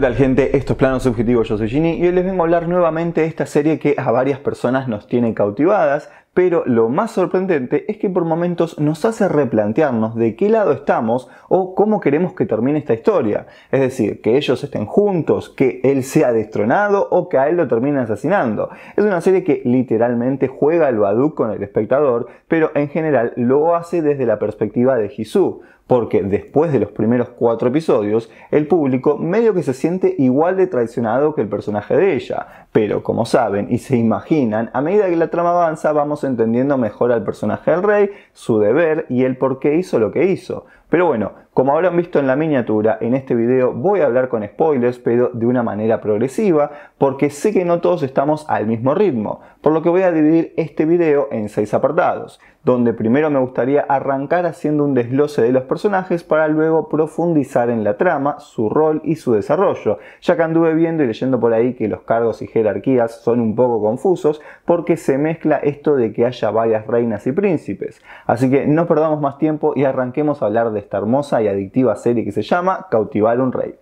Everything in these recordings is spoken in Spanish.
¿Qué tal gente? estos planos subjetivos Subjetivo, yo soy Gini y hoy les vengo a hablar nuevamente de esta serie que a varias personas nos tiene cautivadas, pero lo más sorprendente es que por momentos nos hace replantearnos de qué lado estamos o cómo queremos que termine esta historia. Es decir, que ellos estén juntos, que él sea destronado o que a él lo terminen asesinando. Es una serie que literalmente juega al Badu con el espectador, pero en general lo hace desde la perspectiva de Jisoo, porque después de los primeros cuatro episodios, el público medio que se siente igual de traicionado que el personaje de ella. Pero como saben y se imaginan, a medida que la trama avanza vamos entendiendo mejor al personaje del rey, su deber y el por qué hizo lo que hizo. Pero bueno, como habrán visto en la miniatura, en este video voy a hablar con spoilers, pero de una manera progresiva, porque sé que no todos estamos al mismo ritmo, por lo que voy a dividir este video en seis apartados, donde primero me gustaría arrancar haciendo un desglose de los personajes para luego profundizar en la trama, su rol y su desarrollo, ya que anduve viendo y leyendo por ahí que los cargos y jerarquías son un poco confusos porque se mezcla esto de que haya varias reinas y príncipes. Así que no perdamos más tiempo y arranquemos a hablar de esta hermosa y adictiva serie que se llama Cautivar un Rey.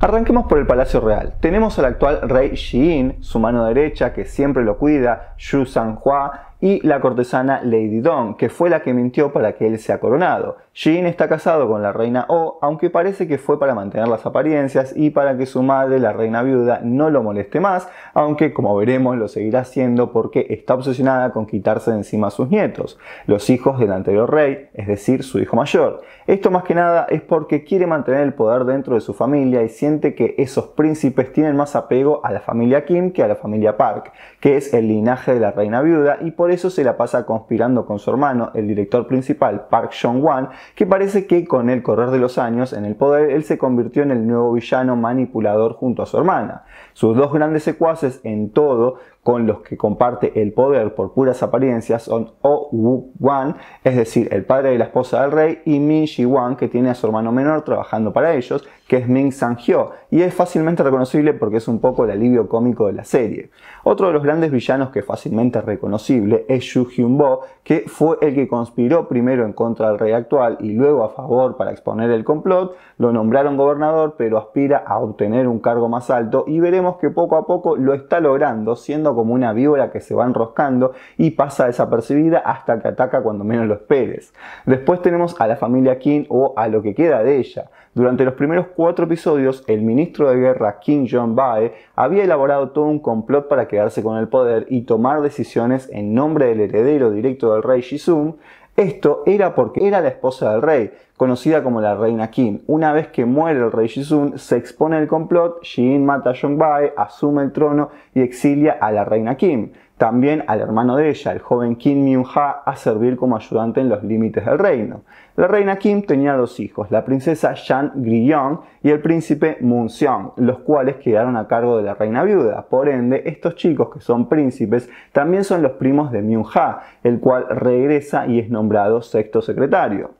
Arranquemos por el Palacio Real. Tenemos al actual rey Xi'in, su mano derecha que siempre lo cuida, Yu Sanhua, y la cortesana Lady Dong, que fue la que mintió para que él sea coronado. Jin está casado con la reina O, aunque parece que fue para mantener las apariencias y para que su madre, la reina viuda, no lo moleste más, aunque como veremos lo seguirá haciendo porque está obsesionada con quitarse de encima a sus nietos, los hijos del anterior rey, es decir, su hijo mayor. Esto más que nada es porque quiere mantener el poder dentro de su familia y siente que esos príncipes tienen más apego a la familia Kim que a la familia Park, que es el linaje de la reina viuda y por eso se la pasa conspirando con su hermano, el director principal Park Jong-wan, que parece que con el correr de los años en el poder él se convirtió en el nuevo villano manipulador junto a su hermana. Sus dos grandes secuaces en todo con los que comparte el poder por puras apariencias son O oh Wu Wan, es decir, el padre de la esposa del rey, y Min Shi Wan, que tiene a su hermano menor trabajando para ellos, que es Min Sang Hyo, y es fácilmente reconocible porque es un poco el alivio cómico de la serie. Otro de los grandes villanos que es fácilmente reconocible es Yu Hyun Bo, que fue el que conspiró primero en contra del rey actual y luego a favor para exponer el complot, lo nombraron gobernador, pero aspira a obtener un cargo más alto y veremos que poco a poco lo está logrando, siendo como una víbora que se va enroscando y pasa desapercibida hasta que ataca cuando menos lo esperes. Después tenemos a la familia King o a lo que queda de ella. Durante los primeros cuatro episodios, el ministro de guerra Kim Jong-bae había elaborado todo un complot para quedarse con el poder y tomar decisiones en nombre del heredero directo del rey Jisung, esto era porque era la esposa del rey, conocida como la reina Kim. Una vez que muere el rey Jisun, se expone el complot, Jin mata a Jong asume el trono y exilia a la reina Kim también al hermano de ella, el joven Kim Myung-ha, a servir como ayudante en los límites del reino. La reina Kim tenía dos hijos, la princesa Shan Gryeong y el príncipe Moon Seong, los cuales quedaron a cargo de la reina viuda. Por ende, estos chicos que son príncipes también son los primos de Myung-ha, el cual regresa y es nombrado sexto secretario.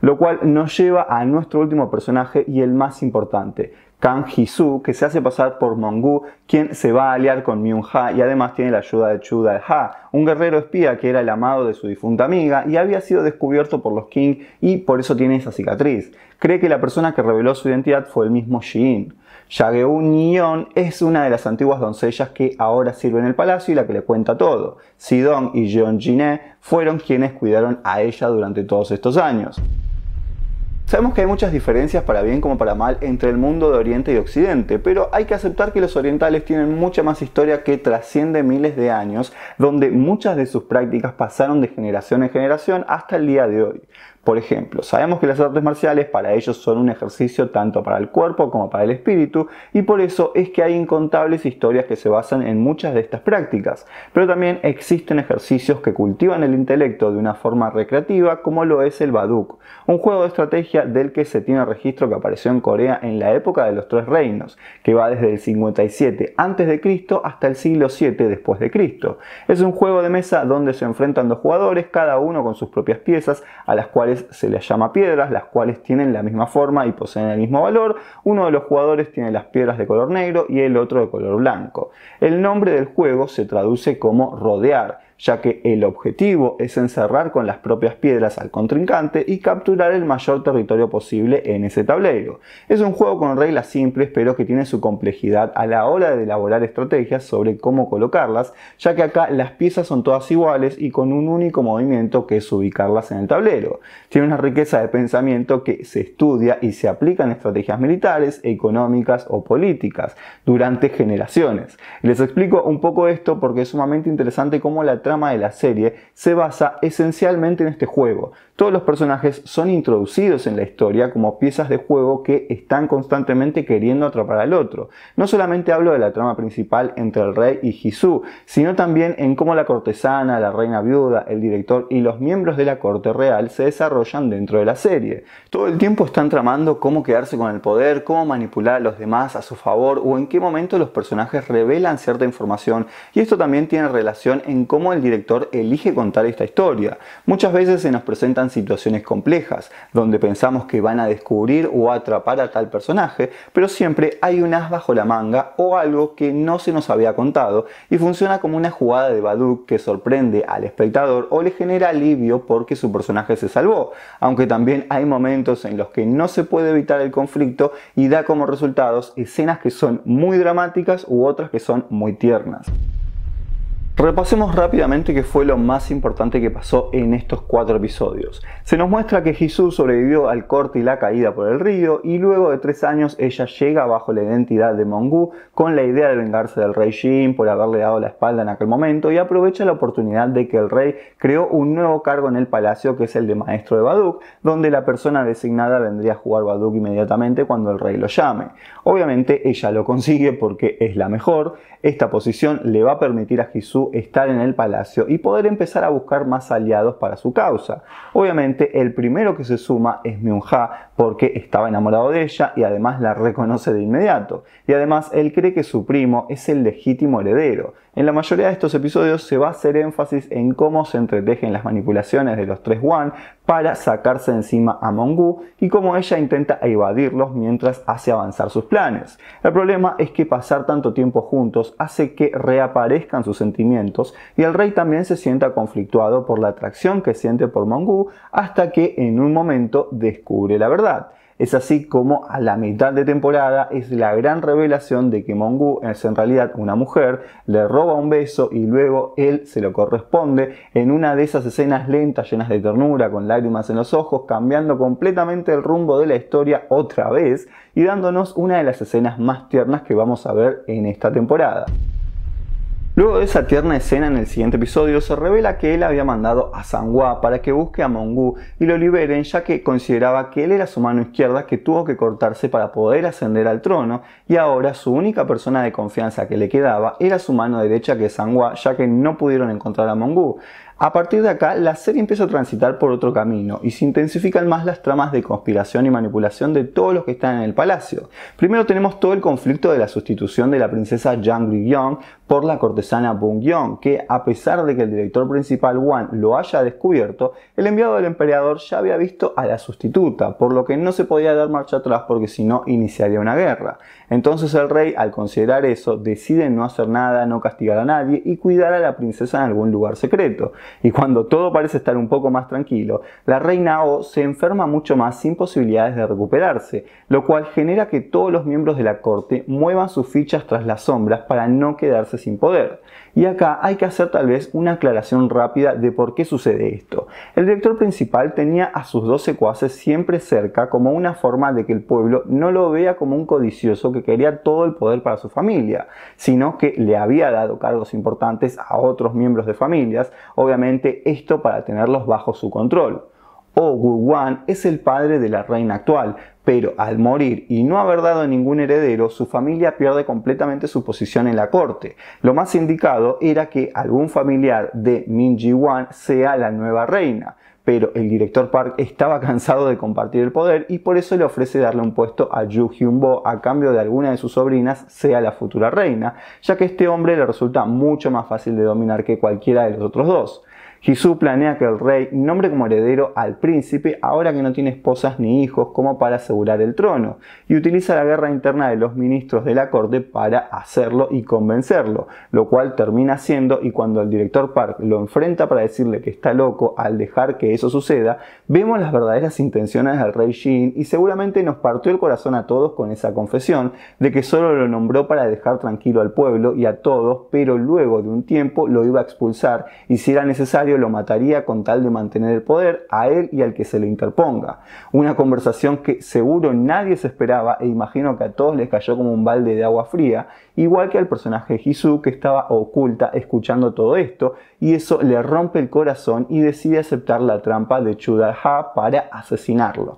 Lo cual nos lleva a nuestro último personaje y el más importante, Kang Jisoo, que se hace pasar por Mongu, quien se va a aliar con Myung-ha y además tiene la ayuda de Chu Dal-ha, un guerrero espía que era el amado de su difunta amiga y había sido descubierto por los King y por eso tiene esa cicatriz. Cree que la persona que reveló su identidad fue el mismo Jin. Yageu Nyon es una de las antiguas doncellas que ahora sirve en el palacio y la que le cuenta todo. Sidong y Jeon Jiné fueron quienes cuidaron a ella durante todos estos años. Sabemos que hay muchas diferencias para bien como para mal entre el mundo de Oriente y Occidente, pero hay que aceptar que los orientales tienen mucha más historia que trasciende miles de años, donde muchas de sus prácticas pasaron de generación en generación hasta el día de hoy. Por ejemplo, sabemos que las artes marciales para ellos son un ejercicio tanto para el cuerpo como para el espíritu y por eso es que hay incontables historias que se basan en muchas de estas prácticas, pero también existen ejercicios que cultivan el intelecto de una forma recreativa como lo es el Baduk, un juego de estrategia del que se tiene registro que apareció en Corea en la época de los Tres Reinos, que va desde el 57 a.C. hasta el siglo 7 después de Cristo. Es un juego de mesa donde se enfrentan dos jugadores, cada uno con sus propias piezas, a las cuales se les llama piedras, las cuales tienen la misma forma y poseen el mismo valor. Uno de los jugadores tiene las piedras de color negro y el otro de color blanco. El nombre del juego se traduce como rodear ya que el objetivo es encerrar con las propias piedras al contrincante y capturar el mayor territorio posible en ese tablero. Es un juego con reglas simples pero que tiene su complejidad a la hora de elaborar estrategias sobre cómo colocarlas, ya que acá las piezas son todas iguales y con un único movimiento que es ubicarlas en el tablero. Tiene una riqueza de pensamiento que se estudia y se aplica en estrategias militares, económicas o políticas durante generaciones. Les explico un poco esto porque es sumamente interesante cómo la trama de la serie se basa esencialmente en este juego. Todos los personajes son introducidos en la historia como piezas de juego que están constantemente queriendo atrapar al otro. No solamente hablo de la trama principal entre el rey y Jisoo, sino también en cómo la cortesana, la reina viuda, el director y los miembros de la corte real se desarrollan dentro de la serie. Todo el tiempo están tramando cómo quedarse con el poder, cómo manipular a los demás a su favor o en qué momento los personajes revelan cierta información y esto también tiene relación en cómo el director elige contar esta historia. Muchas veces se nos presentan situaciones complejas, donde pensamos que van a descubrir o atrapar a tal personaje, pero siempre hay un as bajo la manga o algo que no se nos había contado y funciona como una jugada de Baduk que sorprende al espectador o le genera alivio porque su personaje se salvó, aunque también hay momentos en los que no se puede evitar el conflicto y da como resultados escenas que son muy dramáticas u otras que son muy tiernas. Repasemos rápidamente qué fue lo más importante que pasó en estos cuatro episodios. Se nos muestra que Jesús sobrevivió al corte y la caída por el río y luego de tres años ella llega bajo la identidad de Mongu con la idea de vengarse del rey Jin por haberle dado la espalda en aquel momento y aprovecha la oportunidad de que el rey creó un nuevo cargo en el palacio que es el de maestro de Baduk, donde la persona designada vendría a jugar Baduk inmediatamente cuando el rey lo llame. Obviamente ella lo consigue porque es la mejor, esta posición le va a permitir a Jesús estar en el palacio y poder empezar a buscar más aliados para su causa. Obviamente el primero que se suma es myung porque estaba enamorado de ella y además la reconoce de inmediato. Y además él cree que su primo es el legítimo heredero. En la mayoría de estos episodios se va a hacer énfasis en cómo se entretejen las manipulaciones de los tres Wan para sacarse encima a Mongu y cómo ella intenta evadirlos mientras hace avanzar sus planes. El problema es que pasar tanto tiempo juntos hace que reaparezcan sus sentimientos y el rey también se sienta conflictuado por la atracción que siente por Mongu hasta que en un momento descubre la verdad. Es así como a la mitad de temporada es la gran revelación de que Mongu es en realidad una mujer, le roba un beso y luego él se lo corresponde en una de esas escenas lentas llenas de ternura, con lágrimas en los ojos, cambiando completamente el rumbo de la historia otra vez y dándonos una de las escenas más tiernas que vamos a ver en esta temporada. Luego de esa tierna escena en el siguiente episodio se revela que él había mandado a Sanghua para que busque a Mongu y lo liberen ya que consideraba que él era su mano izquierda que tuvo que cortarse para poder ascender al trono y ahora su única persona de confianza que le quedaba era su mano derecha que es Sanghua ya que no pudieron encontrar a Mongu. A partir de acá, la serie empieza a transitar por otro camino y se intensifican más las tramas de conspiración y manipulación de todos los que están en el palacio. Primero tenemos todo el conflicto de la sustitución de la princesa Yang Young por la cortesana Yong que a pesar de que el director principal Wan lo haya descubierto, el enviado del emperador ya había visto a la sustituta, por lo que no se podía dar marcha atrás porque si no iniciaría una guerra. Entonces el rey, al considerar eso, decide no hacer nada, no castigar a nadie y cuidar a la princesa en algún lugar secreto. Y cuando todo parece estar un poco más tranquilo, la reina O se enferma mucho más sin posibilidades de recuperarse, lo cual genera que todos los miembros de la corte muevan sus fichas tras las sombras para no quedarse sin poder. Y acá hay que hacer tal vez una aclaración rápida de por qué sucede esto. El director principal tenía a sus dos secuaces siempre cerca como una forma de que el pueblo no lo vea como un codicioso que quería todo el poder para su familia, sino que le había dado cargos importantes a otros miembros de familias, obviamente esto para tenerlos bajo su control. Oh, Wan es el padre de la reina actual, pero al morir y no haber dado ningún heredero, su familia pierde completamente su posición en la corte. Lo más indicado era que algún familiar de Min Ji-wan sea la nueva reina, pero el director Park estaba cansado de compartir el poder y por eso le ofrece darle un puesto a Yu Hyun-bo a cambio de alguna de sus sobrinas sea la futura reina, ya que este hombre le resulta mucho más fácil de dominar que cualquiera de los otros dos. Jesús planea que el rey nombre como heredero al príncipe ahora que no tiene esposas ni hijos como para asegurar el trono y utiliza la guerra interna de los ministros de la corte para hacerlo y convencerlo, lo cual termina haciendo y cuando el director Park lo enfrenta para decirle que está loco al dejar que eso suceda, vemos las verdaderas intenciones del rey Jin y seguramente nos partió el corazón a todos con esa confesión de que solo lo nombró para dejar tranquilo al pueblo y a todos, pero luego de un tiempo lo iba a expulsar y si era necesario lo mataría con tal de mantener el poder a él y al que se le interponga. Una conversación que seguro nadie se esperaba e imagino que a todos les cayó como un balde de agua fría, igual que al personaje Hisu que estaba oculta escuchando todo esto y eso le rompe el corazón y decide aceptar la trampa de Ha para asesinarlo.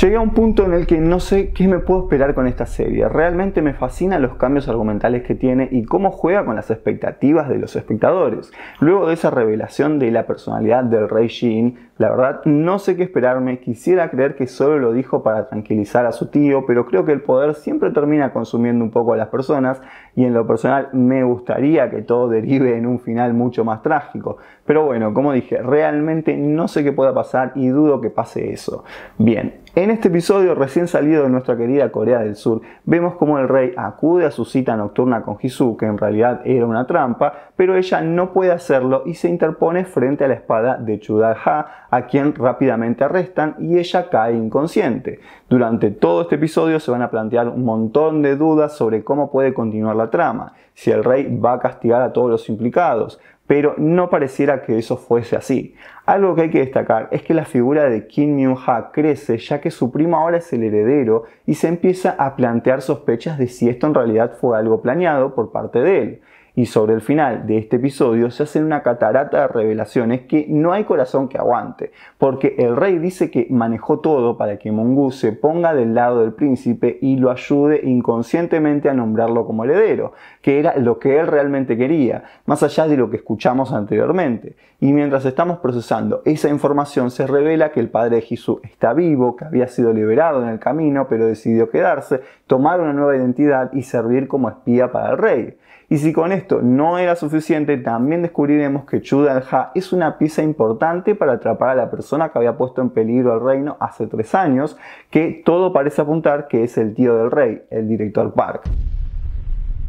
Llegué a un punto en el que no sé qué me puedo esperar con esta serie. Realmente me fascina los cambios argumentales que tiene y cómo juega con las expectativas de los espectadores. Luego de esa revelación de la personalidad del rey Jin, la verdad, no sé qué esperarme, quisiera creer que solo lo dijo para tranquilizar a su tío, pero creo que el poder siempre termina consumiendo un poco a las personas y en lo personal me gustaría que todo derive en un final mucho más trágico. Pero bueno, como dije, realmente no sé qué pueda pasar y dudo que pase eso. Bien, en este episodio recién salido de nuestra querida Corea del Sur, vemos cómo el rey acude a su cita nocturna con Jisoo, que en realidad era una trampa, pero ella no puede hacerlo y se interpone frente a la espada de Chudal-ha, a quien rápidamente arrestan y ella cae inconsciente. Durante todo este episodio se van a plantear un montón de dudas sobre cómo puede continuar la trama, si el rey va a castigar a todos los implicados, pero no pareciera que eso fuese así. Algo que hay que destacar es que la figura de Kim Myung-ha crece ya que su primo ahora es el heredero y se empieza a plantear sospechas de si esto en realidad fue algo planeado por parte de él. Y sobre el final de este episodio se hace una catarata de revelaciones que no hay corazón que aguante, porque el rey dice que manejó todo para que Mongu se ponga del lado del príncipe y lo ayude inconscientemente a nombrarlo como heredero, que era lo que él realmente quería, más allá de lo que escuchamos anteriormente. Y mientras estamos procesando esa información se revela que el padre de Jesús está vivo, que había sido liberado en el camino, pero decidió quedarse, tomar una nueva identidad y servir como espía para el rey. Y si con esto no era suficiente, también descubriremos que Chudal Ha es una pieza importante para atrapar a la persona que había puesto en peligro al reino hace tres años, que todo parece apuntar que es el tío del rey, el director Park.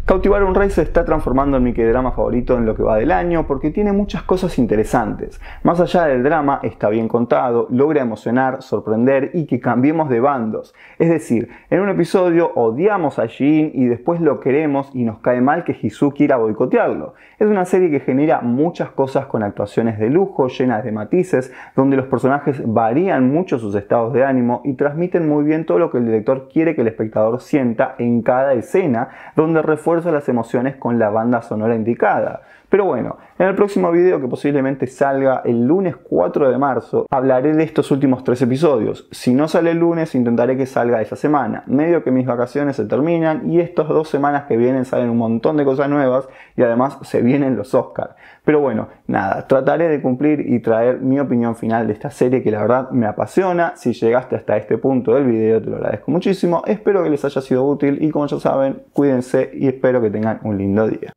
Cautivar un rey se está transformando en mi drama favorito en lo que va del año porque tiene muchas cosas interesantes. Más allá del drama, está bien contado, logra emocionar, sorprender y que cambiemos de bandos. Es decir, en un episodio odiamos a Jin y después lo queremos y nos cae mal que Hisu quiera boicotearlo. Es una serie que genera muchas cosas con actuaciones de lujo, llenas de matices, donde los personajes varían mucho sus estados de ánimo y transmiten muy bien todo lo que el director quiere que el espectador sienta en cada escena, donde refuerza las emociones con la banda sonora indicada. Pero bueno, en el próximo video que posiblemente salga el lunes 4 de marzo, hablaré de estos últimos tres episodios. Si no sale el lunes, intentaré que salga esa semana. Medio que mis vacaciones se terminan y estas dos semanas que vienen salen un montón de cosas nuevas y además se vienen los Oscars. Pero bueno, nada, trataré de cumplir y traer mi opinión final de esta serie que la verdad me apasiona. Si llegaste hasta este punto del video, te lo agradezco muchísimo. Espero que les haya sido útil y como ya saben, cuídense y espero que tengan un lindo día.